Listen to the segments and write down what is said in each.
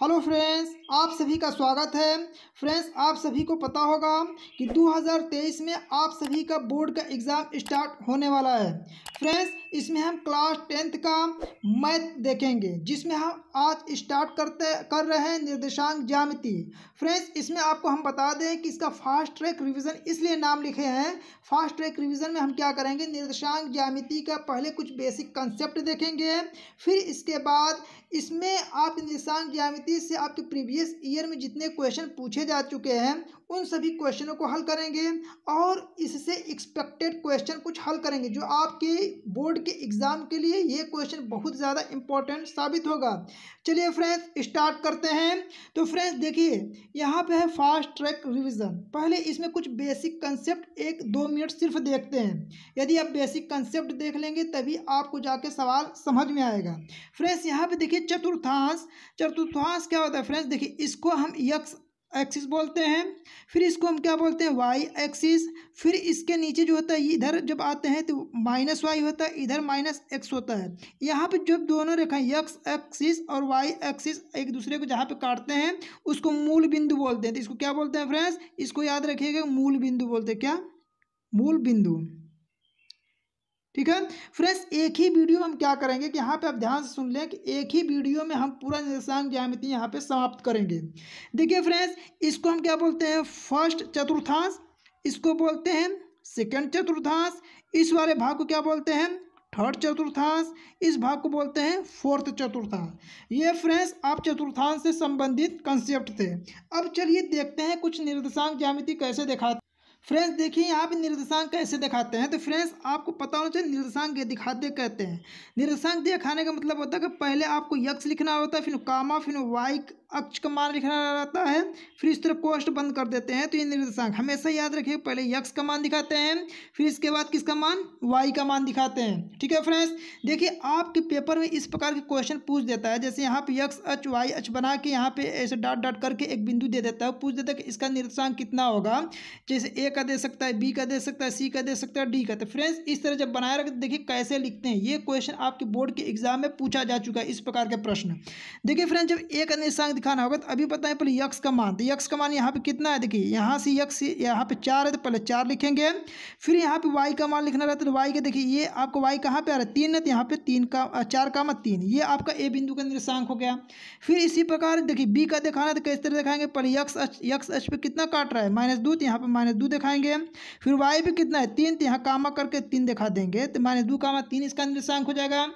hello friends आप सभी का स्वागत है फ्रेंड्स आप सभी को पता होगा कि 2023 में आप सभी का बोर्ड का एग्ज़ाम स्टार्ट होने वाला है फ्रेंड्स इसमें हम क्लास टेंथ का मैथ देखेंगे जिसमें हम आज स्टार्ट करते कर रहे हैं निर्देशांक ज्यामिति फ्रेंड्स इसमें आपको हम बता दें कि इसका फास्ट ट्रैक रिवीजन इसलिए नाम लिखे हैं फास्ट ट्रैक रिवीजन में हम क्या करेंगे निर्देशांक ज्यामिति का पहले कुछ बेसिक कंसेप्ट देखेंगे फिर इसके बाद इसमें आप निर्देशांक ज्यामिति पैंतीस से आपके प्रीवियस ईयर में जितने क्वेश्चन पूछे जा चुके हैं उन सभी क्वेश्चनों को हल करेंगे और इससे एक्सपेक्टेड क्वेश्चन कुछ हल करेंगे जो आपके बोर्ड के एग्ज़ाम के लिए ये क्वेश्चन बहुत ज़्यादा इंपॉर्टेंट साबित होगा चलिए फ्रेंड्स स्टार्ट करते हैं तो फ्रेंड्स देखिए यहाँ पे है फास्ट ट्रैक रिविजन पहले इसमें कुछ बेसिक कंसेप्ट एक दो मिनट सिर्फ देखते हैं यदि आप बेसिक कंसेप्ट देख लेंगे तभी आपको जाके सवाल समझ में आएगा फ्रेंड्स यहाँ पे देखिए चतुर्थांश चतुर्थांश मास क्या होता है फ्रेंड्स देखिए इसको हम यक्स एक्सिस बोलते हैं फिर इसको हम क्या बोलते हैं वाई एक्सिस फिर इसके नीचे जो होता है इधर जब आते हैं तो माइनस वाई होता है इधर माइनस एक्स होता है यहाँ पे जब दोनों रेखाएं यक्स एक्सिस और वाई एक्सिस एक दूसरे को जहाँ पे काटते हैं उसको मूल बिंदु बोलते हैं तो इसको क्या बोलते हैं फ्रेंड्स इसको याद रखिएगा मूल बिंदु बोलते हैं क्या मूल बिंदु ठीक है फ्रेंड्स एक ही वीडियो में हम क्या करेंगे कि यहाँ पे आप ध्यान से सुन लें कि एक ही वीडियो में हम पूरा निर्देशांक ज्यामिति यहाँ पे समाप्त करेंगे देखिए फ्रेंड्स इसको हम क्या बोलते हैं फर्स्ट चतुर्थांश इसको बोलते हैं सेकंड चतुर्थांश इस वाले भाग को क्या बोलते हैं थर्ड चतुर्थांश इस भाग को बोलते हैं फोर्थ चतुर्थांश ये फ्रेंड्स आप चतुर्थांश से संबंधित कंसेप्ट थे अब चलिए देखते हैं कुछ निर्देशांक ज्यामिति कैसे दिखाते फ्रेंड्स देखिए यहाँ पे निर्देशांक कैसे दिखाते हैं तो फ्रेंड्स आपको पता होना चाहिए निर्देशांक दिखाते कहते हैं निर्देशांक दिखाने का मतलब होता है कि पहले आपको यक्स लिखना होता है फिर कामा फिर वाई अक्ष का मान लिखा रहता है फिर इस तरह कोष्ट बंद कर देते हैं तो ये निर्देशांक हमेशा याद रखिए पहले यक्स का मान दिखाते हैं फिर इसके बाद किसका मान वाई का मान दिखाते हैं ठीक है फ्रेंड्स देखिए आपके पेपर में इस प्रकार के क्वेश्चन पूछ देता है जैसे यहाँ पे यक्स अच वाई अच बना के यहाँ पे ऐसे डाट डाट करके एक बिंदु दे देता है पूछ देता है कि इसका निर्देशांक कितना होगा जैसे ए का दे सकता है बी का दे सकता है सी का दे सकता है डी का तो फ्रेंड्स इस तरह जब बनाया रखते देखिए कैसे लिखते हैं ये क्वेश्चन आपके बोर्ड के एग्जाम में पूछा जा चुका है इस प्रकार के प्रश्न देखिए फ्रेंड्स जब एक का निर्देशांक दिखाना होगा तो अभी बताएं पहले यक्स का मान तो यक्स का मान यहाँ पे कितना है देखिए यहाँ से यक्स यहाँ पे चार है तो पहले चार लिखेंगे फिर यहाँ पे वाई का मान लिखना रहता है तो वाई का देखिए ये आपको वाई कहाँ पे आ रहा है तीन है तो यहाँ पे तीन का चार का मत तीन ये आपका ए बिंदु का निर्देशांक हो गया फिर इसी प्रकार देखिए बी का दिखाना तो किस तरह दिखाएंगे पहले यक्स यक्स अच पे कितना काट रहा है माइनस दो तो यहाँ पे माइनस दो दिखाएंगे फिर वाई भी कितना है तीन तो यहाँ कामा करके तीन दिखा देंगे तो माइनस दो कामा तीन इसका निर्देशांक हो जाएगा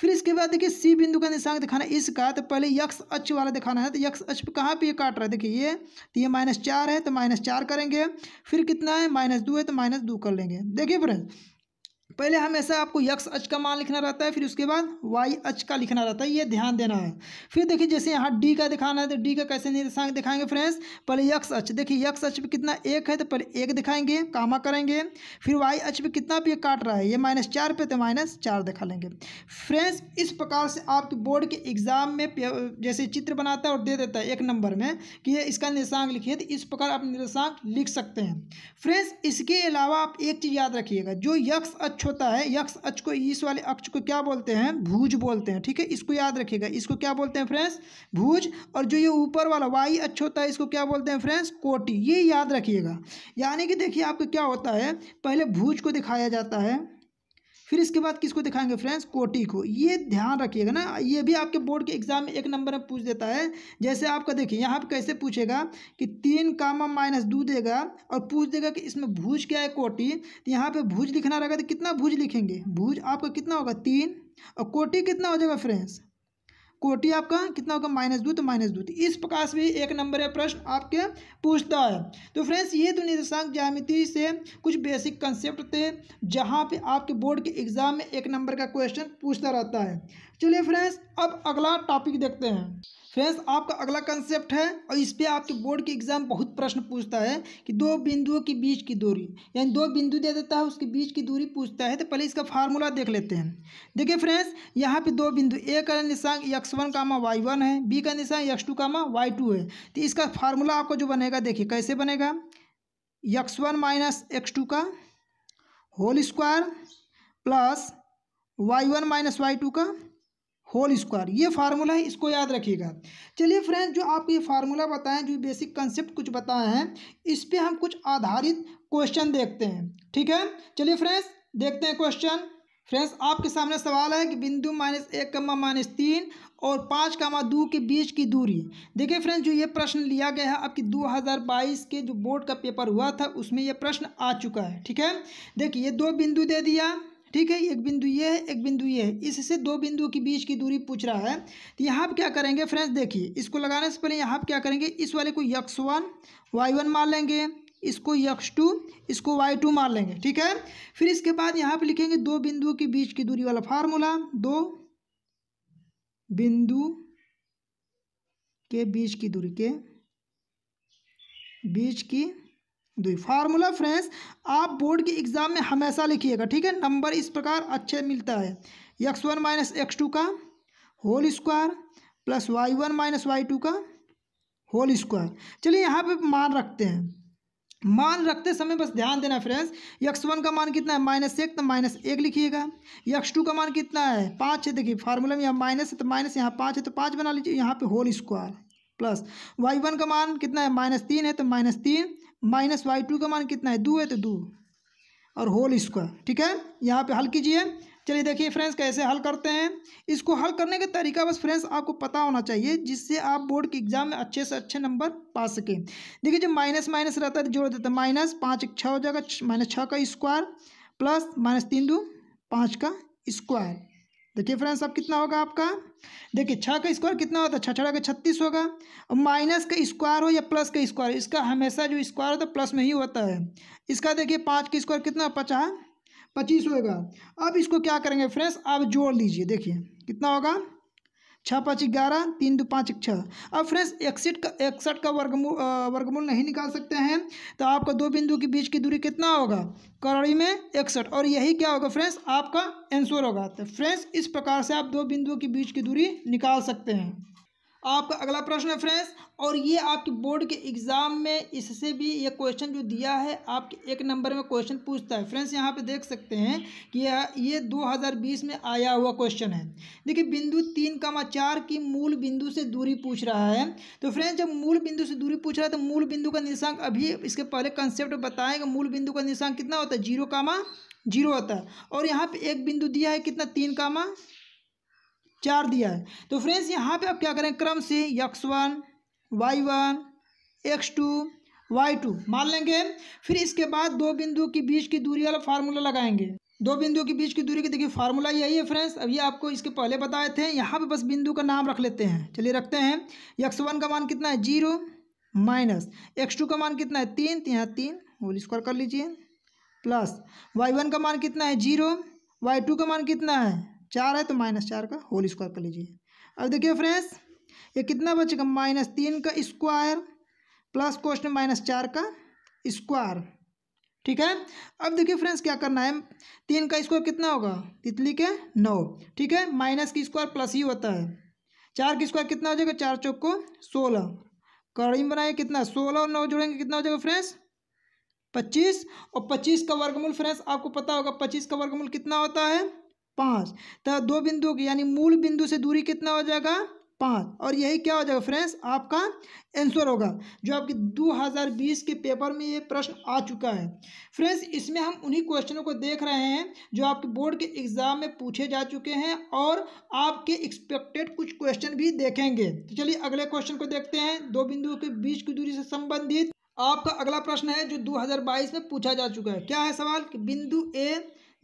फिर इसके बाद देखिए सी बिंदु का निशान दिखाना है इसका तो पहले यक्ष अच वाला दिखाना है तो यक्ष अच कहाँ पर ये काट रहा है देखिए ये तो ये माइनस चार है तो माइनस चार करेंगे फिर कितना है माइनस दो है तो माइनस दो कर लेंगे देखिए फ्रेंड्स पहले हमेशा आपको यक्स अच का मान लिखना रहता है फिर उसके बाद वाई अच का लिखना रहता है ये ध्यान देना है फिर देखिए जैसे यहाँ डी का दिखाना है तो डी का कैसे निर्देशांक दिखाएंगे फ्रेंड्स पहले यक्स अच देखिए यक्स अच पे कितना एक है तो पहले एक दिखाएंगे कामा करेंगे फिर वाई अच पे कितना पे काट रहा है ये माइनस चार पे तो माइनस चार दिखा लेंगे फ्रेंड्स इस प्रकार से आपके बोर्ड के एग्जाम में जैसे चित्र बनाता है और दे देता है एक नंबर में कि ये इसका निर्देशांक लिखिए तो इस प्रकार आप निर्देशांक लिख सकते हैं फ्रेंड्स इसके अलावा आप एक चीज़ याद रखिएगा जो यक्स अच्छ होता है यक्ष अक्ष को इस वाले अक्ष को क्या बोलते हैं भूज बोलते हैं ठीक है इसको याद रखिएगा इसको क्या बोलते हैं फ्रेंड्स भूज और जो ये ऊपर वाला वाई अक्ष होता है इसको क्या बोलते हैं फ्रेंड्स कोटि ये याद रखिएगा यानी कि देखिए आपको क्या होता है पहले भूज को दिखाया जाता है फिर इसके बाद किसको दिखाएंगे फ्रेंड्स कोटी को ये ध्यान रखिएगा ना ये भी आपके बोर्ड के एग्जाम में एक नंबर में पूछ देता है जैसे आपका देखिए यहाँ पर कैसे पूछेगा कि तीन कामा माइनस दो देगा और पूछ देगा कि इसमें भूज क्या है कोटी तो यहाँ पर भूज लिखना रहेगा तो कितना भूज लिखेंगे भूज आपका कितना होगा तीन और कोटी कितना हो जाएगा फ्रेंड्स कोटी आपका कितना होगा माइनस दो तो माइनस दो तो इस प्रकार से भी एक नंबर प्रश्न आपके पूछता है तो फ्रेंड्स ये तो निर्देशांक ज्यामिति से कुछ बेसिक कंसेप्ट थे जहाँ पे आपके बोर्ड के एग्जाम में एक नंबर का क्वेश्चन पूछता रहता है चलिए फ्रेंड्स अब अगला टॉपिक देखते हैं फ्रेंड्स आपका अगला कंसेप्ट है और इस पर आपके बोर्ड के एग्जाम बहुत प्रश्न पूछता है कि दो बिंदुओं के बीच की दूरी यानी दो बिंदु दे देता है उसके बीच की दूरी पूछता है तो पहले इसका फार्मूला देख लेते हैं देखिए फ्रेंड्स यहाँ पे दो बिंदु ए का निशांक x one comma y one है बी का निशांक x two comma y two है तो इसका फार्मूला आपको जो बनेगा देखिए कैसे बनेगा x one minus x two का whole square plus y one minus y two का होल स्क्वायर ये फार्मूला है इसको याद रखिएगा चलिए फ्रेंड्स जो आपको ये फार्मूला बताएं जो बेसिक कंसेप्ट कुछ बताए हैं इस पर हम कुछ आधारित क्वेश्चन देखते हैं ठीक है चलिए फ्रेंड्स देखते हैं क्वेश्चन फ्रेंड्स आपके सामने सवाल है कि बिंदु माइनस एक कमा माइनस तीन और पाँच कमा दो के बीच की दूरी देखिए फ्रेंड्स जो ये प्रश्न लिया गया है आपकी 2022 के जो बोर्ड का पेपर हुआ था उसमें ये प्रश्न आ चुका है ठीक है देखिए ये दो बिंदु दे दिया ठीक है एक बिंदु ये है एक बिंदु ये है इससे दो बिंदुओं के बीच की दूरी पूछ रहा है तो यहाँ पर क्या करेंगे फ्रेंड्स देखिए इसको लगाने से पहले यहाँ पर क्या करेंगे इस वाले को यक्स वन वाई वन मार लेंगे इसको यक्स टू इसको वाई टू मार लेंगे ठीक है फिर इसके बाद यहाँ पर लिखेंगे दो बिंदुओं के बीच की दूरी वाला फार्मूला दो बिंदु के बीच की दूरी के बीच की दुई फार्मूला फ्रेंड्स आप बोर्ड के एग्ज़ाम में हमेशा लिखिएगा ठीक है नंबर इस प्रकार अच्छे मिलता है x one minus x two का whole square plus y one minus y two का होल स्क्वायर चलिए यहाँ पे मान रखते हैं मान रखते समय बस ध्यान देना फ्रेंड्स यक्स वन का मान कितना है माइनस एक तो माइनस एक लिखिएगा यक्स टू का मान कितना है पाँच है देखिए फार्मूला में यहाँ माइनस है तो माइनस यहाँ पाँच है तो पाँच बना लीजिए यहाँ पे whole square plus y one का मान कितना है माइनस तीन है तो माइनस तीन माइनस वाई टू का मान कितना है दो है तो दो और होल स्क्वायर ठीक है यहाँ पे हल कीजिए चलिए देखिए फ्रेंड्स कैसे हल करते हैं इसको हल करने का तरीका बस फ्रेंड्स आपको पता होना चाहिए जिससे आप बोर्ड के एग्जाम में अच्छे से अच्छे नंबर पा सकें देखिए जब माइनस माइनस रहता है तो जोड़ देता है माइनस पाँच छः हो जाएगा माइनस छः का स्क्वायर प्लस माइनस तीन दो पाँच का स्क्वायर देखिए तो फ्रेंड्स अब कितना होगा आपका देखिए छः का स्क्वायर कितना होता है छः छड़ा का छत्तीस होगा और माइनस का स्क्वायर हो या प्लस का स्क्वायर इसका हमेशा जो स्क्वायर होता है प्लस में ही होता है इसका देखिए पाँच का स्क्वायर कितना पचास पच्चीस होगा अब इसको क्या करेंगे फ्रेंड्स आप जोड़ लीजिए देखिए कितना होगा छः पाँच ग्यारह तीन दो पाँच छः अब फ्रेंड्स एकसठ का इकसठ का वर्गमूल वर्गमूल नहीं निकाल सकते हैं तो आपका दो बिंदु के बीच की दूरी कितना होगा करड़ी में इकसठ और यही क्या होगा फ्रेंड्स आपका आंसर होगा तो फ्रेंड्स इस प्रकार से आप दो बिंदुओं के बीच की दूरी निकाल सकते हैं आपका अगला प्रश्न है फ्रेंड्स और ये आपके बोर्ड के एग्ज़ाम में इससे भी ये क्वेश्चन जो दिया है आपके एक नंबर में क्वेश्चन पूछता है फ्रेंड्स यहाँ पे देख सकते हैं कि यह ये 2020 में आया हुआ क्वेश्चन है देखिए बिंदु तीन कमा चार की मूल बिंदु से दूरी पूछ रहा है तो फ्रेंड्स जब मूल बिंदु से दूरी पूछ रहा है तो मूल बिंदु का निशांक अभी इसके पहले कंसेप्ट बताएंगे मूल बिंदु का निशांक कितना होता है जीरो कामा जीरो होता है और यहाँ पर एक बिंदु दिया है कितना तीन कामा चार दिया है तो फ्रेंड्स यहाँ पे आप क्या करें क्रम से x one y one x two y two मान लेंगे फिर इसके बाद दो बिंदु के बीच की दूरी वाला फार्मूला लगाएंगे दो बिंदुओं के बीच की दूरी की देखिए फार्मूला यही है फ्रेंड्स अभी आपको इसके पहले बताए थे यहाँ पे बस बिंदु का नाम रख लेते हैं चलिए रखते हैं यक्स वन का मान कितना है जीरो माइनस एक्स टू का मान कितना है तीन तो यहाँ तीन होल स्क्वायर कर लीजिए प्लस वाई वन का मान कितना है जीरो वाई टू का मान कितना है चार है तो माइनस चार का होल स्क्वायर कर लीजिए अब देखिए फ्रेंड्स ये कितना बचेगा माइनस तीन का स्क्वायर प्लस क्वेश्चन माइनस चार का स्क्वायर ठीक है अब देखिए फ्रेंड्स क्या करना है तीन का स्क्वायर कितना होगा तितली के नौ ठीक है माइनस की स्क्वायर प्लस ही होता है चार की स्क्वायर कितना हो जाएगा चार चौक को सोलह कड़ी में बनाए कितना सोलह और नौ जोड़ेंगे कितना हो जाएगा फ्रेंड्स पच्चीस और पच्चीस का वर्गमूल फ्रेंड्स आपको पता होगा पच्चीस का वर्गमूल कितना होता है पाँच तो दो बिंदुओं की यानी मूल बिंदु से दूरी कितना हो जाएगा पाँच और यही क्या हो जाएगा फ्रेंड्स आपका आंसर होगा जो आपके 2020 के पेपर में ये प्रश्न आ चुका है फ्रेंड्स इसमें हम उन्हीं क्वेश्चनों को देख रहे हैं जो आपके बोर्ड के एग्जाम में पूछे जा चुके हैं और आपके एक्सपेक्टेड कुछ क्वेश्चन भी देखेंगे तो चलिए अगले क्वेश्चन को देखते हैं दो बिंदुओं के बीच की दूरी से संबंधित आपका अगला प्रश्न है जो दो में पूछा जा चुका है क्या है सवाल कि बिंदु ए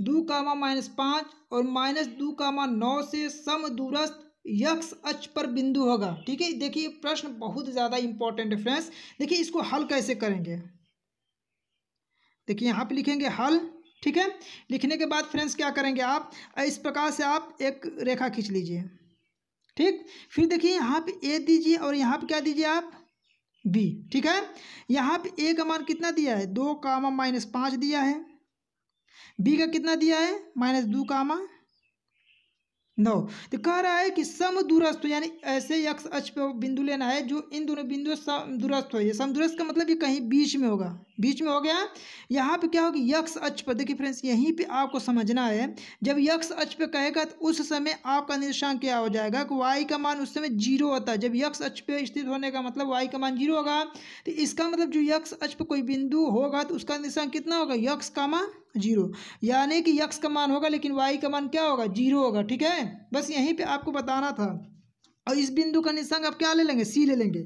दो कामा माइनस पाँच और माइनस दो कामा नौ से सम दूरस्थ यक्ष अक्ष पर बिंदु होगा ठीक है देखिए प्रश्न बहुत ज़्यादा इंपॉर्टेंट है फ्रेंड्स देखिए इसको हल कैसे करेंगे देखिए यहाँ पे लिखेंगे हल ठीक है लिखने के बाद फ्रेंड्स क्या करेंगे आप इस प्रकार से आप एक रेखा खींच लीजिए ठीक फिर देखिए यहाँ पे ए दीजिए और यहाँ पे क्या दीजिए आप बी ठीक है यहाँ पे ए का मान कितना दिया है दो कामा माइनस पाँच दिया है बी का कितना दिया है माइनस दो कामा नौ तो कह रहा है कि सम दूरस्थ यानी ऐसे यक्ष अक्ष पर बिंदु लेना है जो इन दोनों बिंदु दूरस्थ हो ये समदूरस्थ का मतलब ये कहीं बीच में होगा बीच में हो गया यहाँ पे क्या होगी यक्ष अच्छ पर देखिए फ्रेंड्स यहीं पे आपको समझना है जब यक्ष अच्छ पे कहेगा तो उस समय आपका निर्देशांक क्या हो जाएगा कि वाई का मान उस समय जीरो होता है जब यक्ष अच्छ पे स्थित होने का मतलब वाई का मान जीरो होगा तो इसका मतलब जो यक्ष अच्छ पे कोई बिंदु होगा तो उसका निर्देशांक कितना होगा यक्ष का मान जीरो यानी कि यक्ष का मान होगा लेकिन वाई का मान क्या होगा जीरो होगा ठीक है बस यहीं पर आपको बताना था और इस बिंदु का निशान आप क्या ले लेंगे सी ले लेंगे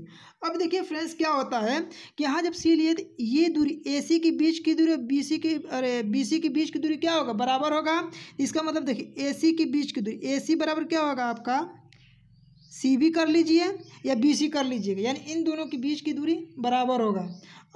अब देखिए फ्रेंड्स क्या होता है कि यहाँ जब सी लिए तो ये दूरी ए सी के बीच की दूरी और बी सी की अरे बी सी के बीच की दूरी क्या होगा बराबर होगा इसका मतलब देखिए ए सी के बीच की दूरी ए सी बराबर क्या होगा आपका सी भी कर लीजिए या बी सी कर लीजिएगा यानी इन दोनों के बीच की दूरी बराबर होगा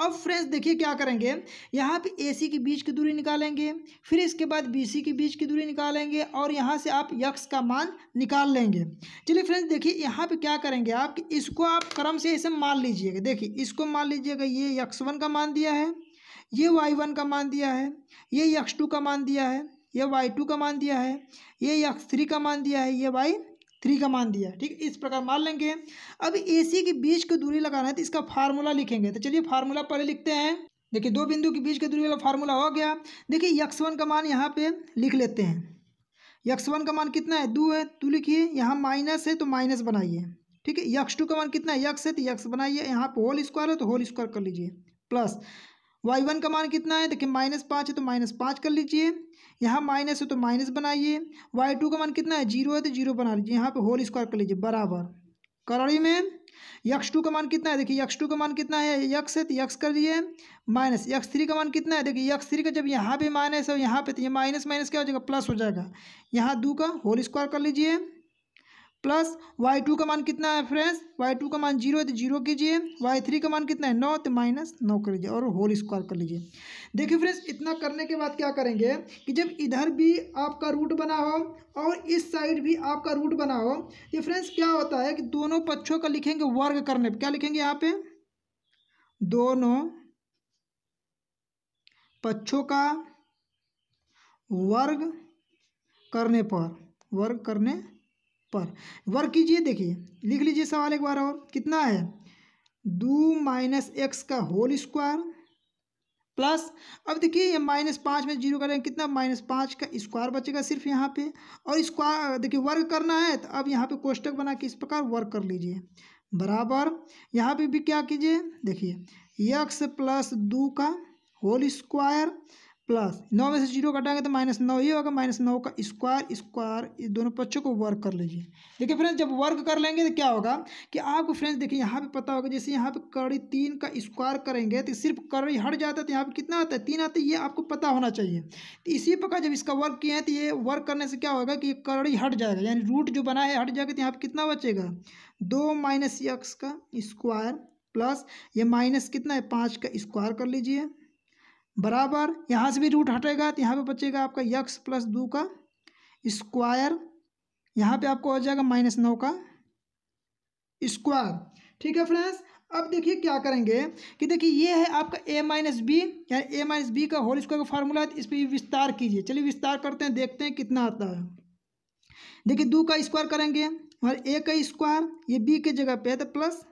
अब फ्रेंड्स देखिए क्या करेंगे यहाँ पे ए सी के बीच की दूरी निकालेंगे फिर इसके बाद बी सी के बीच की दूरी निकालेंगे और यहाँ से आप यक्स का मान निकाल लेंगे चलिए फ्रेंड्स देखिए यहाँ पे क्या करेंगे आप कि इसको आप क्रम से ऐसे मान लीजिएगा देखिए इसको मान लीजिएगा ये यक्स वन का मान दिया है ये वाई वन का मान दिया है ये यक्स टू का मान दिया है ये वाई टू का मान दिया है ये यक्स थ्री का मान दिया है ये वाई थ्री का मान दिया ठीक इस प्रकार मान लेंगे अब ए सी के बीच की दूरी लगाना है तो इसका फार्मूला लिखेंगे तो चलिए फार्मूला पहले लिखते हैं देखिए दो बिंदु के बीच की दूरी वाला फार्मूला हो गया देखिए यक्स वन का मान यहाँ पे लिख लेते हैं यक्स वन का मान कितना है दो है तो लिखिए यहाँ माइनस है तो माइनस बनाइए ठीक है यक्स टू का मान कितना है यक्स है तो यक्स बनाइए यहाँ पर होल स्क्वायर है तो होल स्क्वायर कर लीजिए प्लस वाई वन का मान कितना है देखिए माइनस पाँच है तो माइनस पाँच कर लीजिए यहाँ माइनस है तो माइनस बनाइए वाई टू का मान कितना है जीरो है तो जीरो बना लीजिए यहाँ पे होल स्क्वायर कर लीजिए बराबर करड़ी में यक्स टू का मान कितना है देखिए यक्स टू का मान कितना है यक्स है तो यक्स कर दिए माइनस यक्स थ्री का मान कितना है देखिए यक्स थ्री का जब यहाँ पे माइनस है यहाँ पे तो ये माइनस माइनस क्या हो जाएगा प्लस हो जाएगा यहाँ दो का होल स्क्वायर कर लीजिए प्लस वाई टू का मान कितना है फ्रेंड्स वाई टू का मान जीरो है तो जीरो कीजिए वाई थ्री का मान कितना है नौ तो माइनस नौ कर लीजिए और होल स्क्वायर कर लीजिए देखिए फ्रेंड्स इतना करने के बाद क्या करेंगे कि जब इधर भी आपका रूट बना हो और इस साइड भी आपका रूट बना हो ये फ्रेंड्स क्या होता है कि दोनों पक्षों का लिखेंगे वर्ग करने पर क्या लिखेंगे यहाँ पे दोनों पक्षों का वर्ग करने पर वर्ग करने पर वर्क कीजिए देखिए लिख लीजिए सवाल एक बार और कितना है दो माइनस एक्स का होल स्क्वायर प्लस अब देखिए ये माइनस पाँच में जीरो करेंगे कितना माइनस पाँच का स्क्वायर बचेगा सिर्फ यहाँ पे और स्क्वायर देखिए वर्क करना है तो अब यहाँ पे कोष्टक बना के इस प्रकार वर्क कर लीजिए बराबर यहाँ पे भी क्या कीजिए देखिए यक्स प्लस दो का होल स्क्वायर प्लस नौ में से जीरो कटाएंगे तो माइनस नौ ये होगा माइनस नौ का स्क्वायर स्क्वायर इस दोनों पक्षों को वर्क कर लीजिए देखिए फ्रेंड्स जब वर्क कर लेंगे तो क्या होगा कि आपको फ्रेंड्स देखिए यहाँ पे पता होगा जैसे यहाँ पे कड़ी तीन का स्क्वायर करेंगे तो सिर्फ कड़ी हट जाता है तो यहाँ पे कितना आता है तीन आता है ये आपको पता होना चाहिए तो इसी प्रकार जब इसका वर्क किए हैं तो ये वर्क करने से क्या होगा कि कड़ी हट जाएगा यानी रूट जो बना है हट जाएगा तो यहाँ पर कितना बचेगा दो माइनस का स्क्वायर प्लस ये माइनस कितना है पाँच का स्क्वायर कर लीजिए बराबर यहाँ से भी रूट हटेगा तो यहाँ पे बचेगा आपका यक्स प्लस दो का स्क्वायर यहाँ पे आपको हो जाएगा माइनस नौ का स्क्वायर ठीक है फ्रेंड्स अब देखिए क्या करेंगे कि देखिए ये है आपका ए माइनस बी यानी ए माइनस बी का होल स्क्वायर का फार्मूला है तो इस पर विस्तार कीजिए चलिए विस्तार करते हैं देखते हैं कितना आता है देखिए दो का स्क्वायर करेंगे और ए का स्क्वायर ये बी के जगह पे है तो प्लस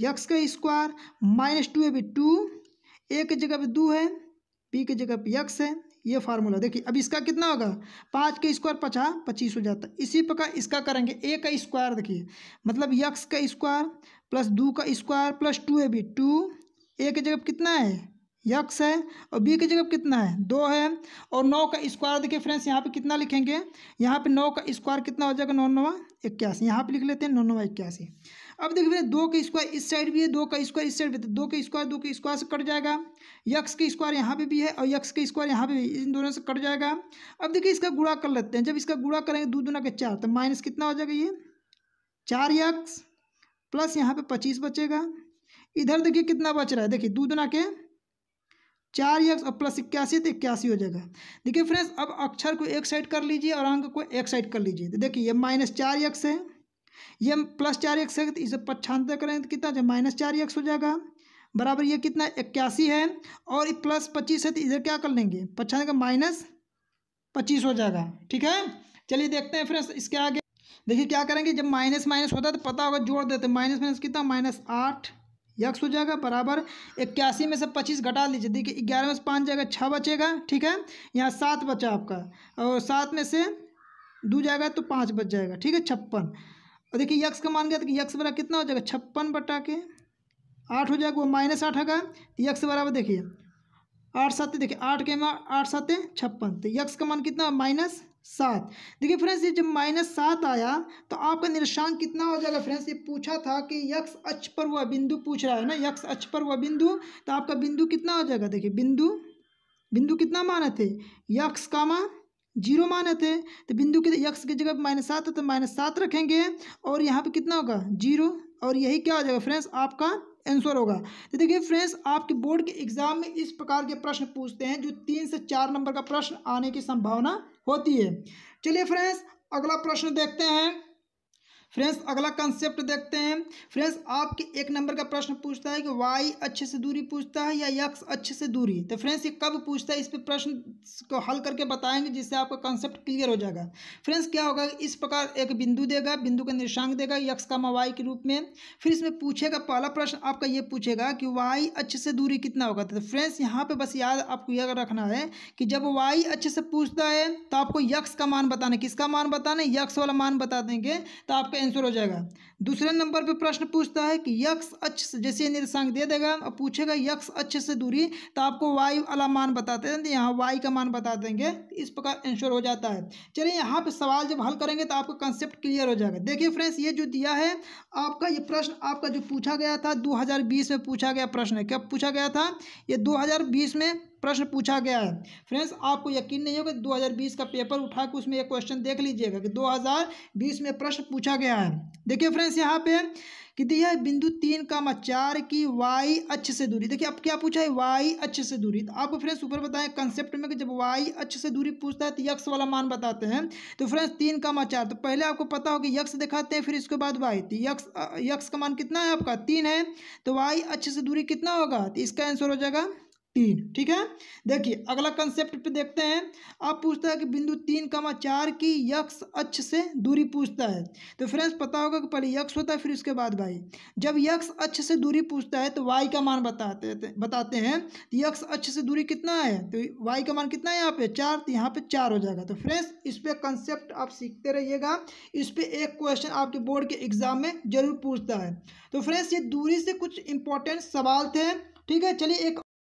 यक्स का square minus two A B two A की जगह पे दो है पी की जगह पे यक्स है ये फार्मूला देखिए अब इसका कितना होगा पाँच का स्क्वायर पचास पच्चीस हो जाता है इसी प्रकार इसका करेंगे ए का स्क्वायर देखिए मतलब यक्स का स्क्वायर प्लस दो का स्क्वायर प्लस टू है भी टू ए की जगह कितना है यक्स है और बी की जगह कितना है दो है और नौ का स्क्वायर देखिए फ्रेंड्स यहाँ पे कितना लिखेंगे यहाँ पे नौ का स्क्वायर कितना हो जाएगा नौ नवा इक्यासी यहाँ पे लिख लेते हैं नौ नवा इक्यासी अब देखिए भैया दो का स्क्वायर इस साइड भी है दो का स्क्वायर इस साइड भी तो दो का स्क्वायर दो के स्क्वायर से कट जाएगा यक्स के स्क्वायर यहाँ पे भी है और यक्स के स्क्वायर यहाँ पे भी इन दोनों से कट जाएगा अब देखिए इसका गुड़ा कर लेते हैं जब इसका गुड़ा करेंगे दो दोनों के चार तो माइनस कितना हो जाएगा ये चार यक्स प्लस यहाँ पर पच्चीस बचेगा इधर देखिए कितना बच रहा है देखिए दो दोनों के चार यक्स और प्लस इक्यासी तो इक्यासी हो जाएगा देखिए फ्रेंड्स अब अक्षर को एक साइड कर लीजिए और अंक को एक साइड कर लीजिए तो देखिए ये माइनस चार यक्स है ये हम प्लस चार एक्स है तो इसे पक्षांतर करेंगे तो कितना माइनस चार एक्स हो जाएगा बराबर ये कितना इक्यासी है और प्लस पच्चीस है तो इधर क्या कर लेंगे पक्षांतर का माइनस पच्चीस हो जाएगा ठीक है चलिए देखते हैं फ्रेंड्स इसके आगे देखिए क्या करेंगे जब माइनस माइनस होता है तो पता होगा जोड़ देते माइनस माइनस कितना माइनस आठ यक्स हो जाएगा बराबर इक्यासी में से पच्चीस घटा लीजिए देखिए ग्यारह में से पाँच जाएगा छः बचेगा ठीक है यहाँ सात बचा आपका और सात में से दो जाएगा तो पाँच बच जाएगा ठीक है छप्पन और देखिए यक्स का मान गया तो यक्स बराबर कितना हो जाएगा छप्पन बटा के आठ हो जाएगा वो माइनस आठ होगा तो यक्स बराबर देखिए आठ सात देखिए आठ के मार आठ सात छप्पन तो यक्स का मान कितना माइनस सात देखिए फ्रेंड्स ये जब माइनस सात आया तो आपका निर्देशांक कितना हो जाएगा फ्रेंड्स ये पूछा था कि यक्स अच पर वह बिंदु पूछ रहा है ना यक्ष अच पर वह बिंदु तो आपका बिंदु कितना हो जाएगा देखिए बिंदु बिंदु कितना माना थे यक्स का जीरो मान आते तो बिंदु के यक्स की जगह माइनस सात है तो माइनस सात रखेंगे और यहाँ पे कितना होगा जीरो और यही क्या हो जाएगा फ्रेंड्स आपका आंसर होगा तो देखिए फ्रेंड्स आपके बोर्ड के एग्जाम में इस प्रकार के प्रश्न पूछते हैं जो तीन से चार नंबर का प्रश्न आने की संभावना होती है चलिए फ्रेंड्स अगला प्रश्न देखते हैं फ्रेंड्स अगला कंसेप्ट देखते हैं फ्रेंड्स आपके एक नंबर का प्रश्न पूछता है कि वाई अच्छे से दूरी पूछता है या यक्स अच्छे से दूरी तो फ्रेंड्स ये कब पूछता है इस पर प्रश्न को हल करके बताएंगे जिससे आपका कंसेप्ट क्लियर हो जाएगा फ्रेंड्स क्या होगा इस प्रकार एक बिंदु देगा बिंदु का निशांक देगा यक्स का वाई के रूप में फिर इसमें पूछेगा पहला प्रश्न आपका ये पूछेगा कि वाई अच्छे से दूरी कितना होगा तो फ्रेंड्स यहाँ पर बस याद आपको यह रखना है कि जब वाई अच्छे से पूछता है तो आपको यक्स का मान बताना किसका मान बताना यक्स वाला मान बता देंगे तो आपका आपका आंसर हो जाएगा दूसरे नंबर पे प्रश्न पूछता है कि यक्ष अक्ष जैसे निर्देशांक दे देगा और पूछेगा यक्ष अक्ष से दूरी तो आपको वाई वाला मान बताते हैं तो यहाँ वाई का मान बता देंगे तो इस प्रकार आंसर हो जाता है चलिए यहाँ पे सवाल जब हल करेंगे तो आपका कंसेप्ट क्लियर हो जाएगा देखिए फ्रेंड्स ये जो दिया है आपका ये प्रश्न आपका जो पूछा गया था दो में पूछा गया प्रश्न है क्या पूछा गया था ये दो में प्रश्न पूछा गया है फ्रेंड्स आपको यकीन नहीं होगा 2020 का पेपर उठा के उसमें एक क्वेश्चन देख लीजिएगा कि 2020 में प्रश्न पूछा गया है देखिए फ्रेंड्स यहाँ पे कि दिया है बिंदु तीन का चार की वाई अच्छे से दूरी देखिए अब क्या पूछा है वाई अच्छ से दूरी तो आपको फ्रेंड्स ऊपर बताएं कंसेप्ट में कि जब वाई अच्छे से दूरी पूछता है तो यक्स वाला मान बताते हैं तो फ्रेंड्स तीन का चार तो पहले आपको पता होगा यक्स दिखाते हैं फिर इसके बाद वाई तो यक्स यक्स का मान कितना है आपका तीन है तो वाई अच्छे से दूरी कितना होगा तो इसका आंसर हो जाएगा तीन ठीक है देखिए अगला कंसेप्ट पे देखते हैं अब पूछता है कि बिंदु तीन कमा चार की यक्ष अक्ष से दूरी पूछता है तो फ्रेंड्स पता होगा कि पहले यक्ष होता है फिर उसके बाद वाई जब यक्ष अक्ष से दूरी पूछता है तो वाई का मान बताते बताते हैं तो यक्ष अक्ष से दूरी कितना है तो वाई का मान कितना है यहाँ पे चार तो यहाँ पे चार हो जाएगा तो फ्रेंड्स इस पर कंसेप्ट आप सीखते रहिएगा इस पर एक क्वेश्चन आपके बोर्ड के एग्जाम में जरूर पूछता है तो फ्रेंड्स ये दूरी से कुछ इंपॉर्टेंट सवाल थे ठीक है चलिए एक